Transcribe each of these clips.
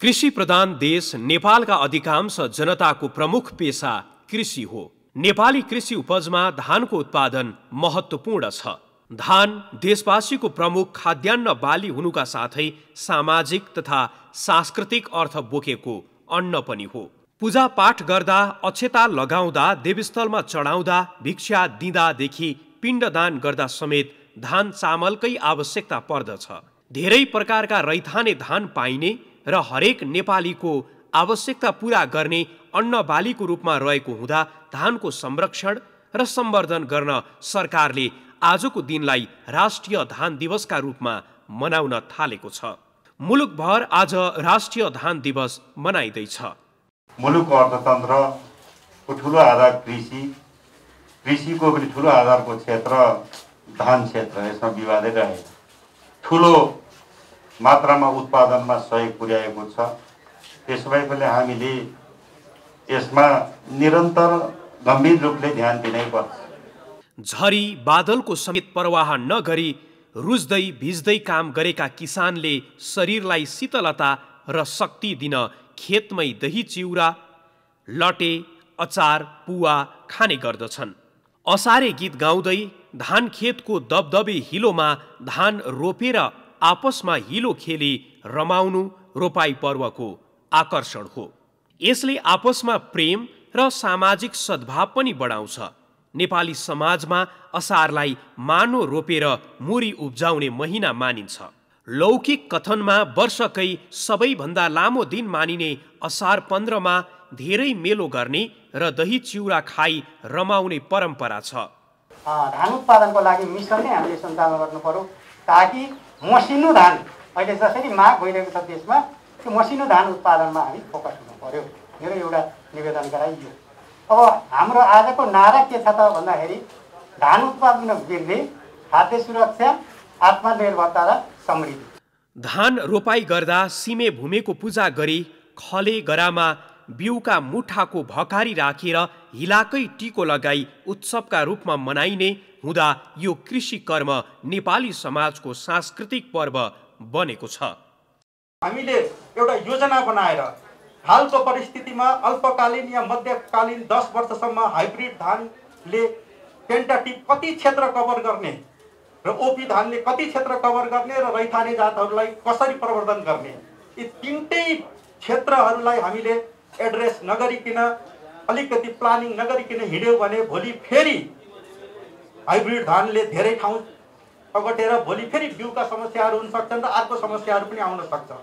कृषि प्रधान देश नेपालका अधिकांश जनताको प्रमुख पेसा कृषि हो नेपाली कृषि उपजमा धानको उत्पादन महत्त्वपूर्ण छ धान देशवासीको प्रमुख खाद्यान्न बाली हुनुका साथै सामाजिक तथा सांस्कृतिक अर्थ बोकेको अन्न पनि हो पूजा पाठ गर्दा अक्षता लगाउँदा देवस्थलमा चढाउँदा भिक्षा दिँदादेखि पिण्डदान गर्दा समेत धान चामलकै आवश्यकता पर्दछ धेरै प्रकारका रैथाने धान पाइने र हरेक नेपालीको आवश्यकता पुरा गर्ने अन्न बालीको रूपमा रहेको हुँदा धानको संरक्षण र सम्वर्धन गर्न सरकारले आजको दिनलाई राष्ट्रिय धान दिवसका रूपमा मनाउन थालेको छ मुलुकभर आज राष्ट्रिय धान दिवस मनाइँदैछ मुलुकको अर्थतन्त्रको ठुलो आधार कृषि कृषिको पनि ठुलो आधारको क्षेत्र धान क्षेत्र यसमा विवादै रहेछ ठुलो मात्रामा उत्पादनमा सहयोग पुर्याएको छ त्यसो पनि हामीले यसमा निरन्तर गम्भीर रूपले ध्यान दिनैपर्छ झरी बादलको समेत प्रवाह नगरी रुज्दै भिज्दै काम गरेका किसानले शरीरलाई शीतलता र शक्ति दिन खेतमै दही चिउरा लटे अचार पुवा खाने गर्दछन् असारे गीत गाउँदै धान खेतको दबदबे हिलोमा धान रोपेर आपसमा हिलो खेली रमाउनु रोपाई पर्वको आकर्षण हो यसले आपसमा प्रेम र सामाजिक सद्भाव पनि बढाउँछ नेपाली समाजमा असारलाई मानो रोपेर मुरी उब्जाउने महिना मानिन्छ लौकिक कथनमा वर्षकै सबैभन्दा लामो दिन मानिने असार पन्ध्रमा धेरै मेलो गर्ने र दही चिउरा खाइ रमाउने परम्परा छ धान उत्पादनको लागि मिश्रण नै हामीले सञ्चालन गर्नु पर्यो ताकि मसिनो धान अहिले जसरी माग भइरहेको छ देशमा त्यो मसिनो धान उत्पादनमा हामी फोकस हुनु पऱ्यो मेरो एउटा निवेदन गराइयो अब हाम्रो आजको नारा के छ त भन्दाखेरि धान उत्पादन वृद्धि खाद्य सुरक्षा आत्मनिर्भरता र समृद्धि धान रोपाई गर्दा सिमे भूमिको पूजा गरी खले गरामा बिउका मुठाको भकारी राखेर हिलाकै टिको लगाई उत्सवका रूपमा मनाइने हुँदा यो कृषि कर्म नेपाली समाजको सांस्कृतिक पर्व बनेको छ हामीले एउटा योजना बनाएर हालको परिस्थितिमा अल्पकालीन या मध्यकालीन दस वर्षसम्म हाइब्रिड धानले पेन्टाटिभ कति क्षेत्र कभर गर्ने र ओपी धानले कति क्षेत्र कभर गर्ने र रैथाने जातहरूलाई कसरी प्रवर्धन गर्ने यी तिनटै क्षेत्रहरूलाई हामीले एड्रेस नगरिकन अलिकति प्लानिङ नगरिकन हिँड्यो भने भोलि फेरि हाइब्रिड धानले धेरै ठाउँ पगटेर भोलि फेरि बिउका समस्याहरू हुन सक्छन् र अर्को समस्याहरू पनि आउन सक्छ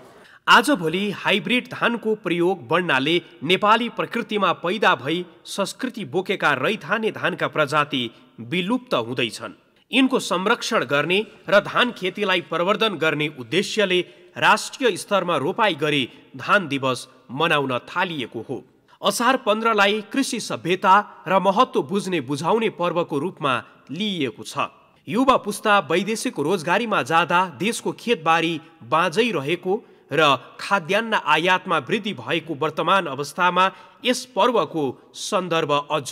आजभोलि हाइब्रिड धानको प्रयोग बढ्नाले नेपाली प्रकृतिमा पैदा भई संस्कृति बोकेका रैथाने धानका प्रजाति विलुप्त हुँदैछन् यिनको संरक्षण गर्ने र धान खेतीलाई प्रवर्धन गर्ने उद्देश्यले राष्ट्रिय स्तरमा रोपाई गरी धान दिवस मनाउन थालिएको हो असार पन्ध्रलाई कृषि सभ्यता र महत्त्व बुझ्ने बुझाउने पर्वको रूपमा लिइएको छ युवा पुस्ता वैदेशिक रोजगारीमा जाँदा देशको खेतबारी बाँझै रहेको र खाद्यान्न आयातमा वृद्धि भएको वर्तमान अवस्थामा यस पर्वको सन्दर्भ अझ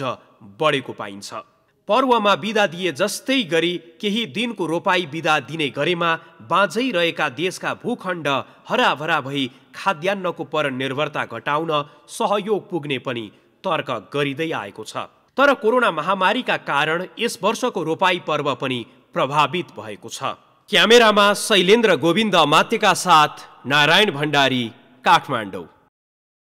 बढेको पाइन्छ पर्वमा बिदा दिए जस्तै गरी केही दिनको रोपाई बिदा दिने गरेमा बाँझै रहेका देशका भूखण्ड हराभरा भई खाद्यान्नको पर निर्भरता घटाउन सहयोग पुग्ने पनि तर्क गरिँदै आएको छ तर कोरोना महामारीका कारण यस वर्षको रोपाई पर्व पनि प्रभावित भएको छ क्यामेरामा शैलेन्द्र गोविन्द मात्यका साथ नारायण भण्डारी काठमाडौँ